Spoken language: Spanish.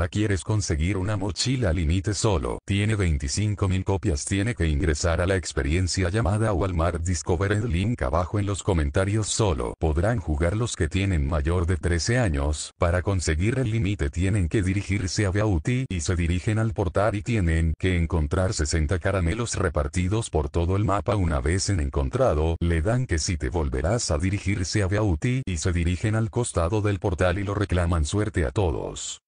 la quieres conseguir una mochila límite solo. Tiene 25.000 copias. Tiene que ingresar a la experiencia llamada Walmart Discover el link abajo en los comentarios solo. Podrán jugar los que tienen mayor de 13 años. Para conseguir el límite tienen que dirigirse a Beauty y se dirigen al portal y tienen que encontrar 60 caramelos repartidos por todo el mapa. Una vez en encontrado, le dan que si te volverás a dirigirse a Beauty y se dirigen al costado del portal y lo reclaman suerte a todos.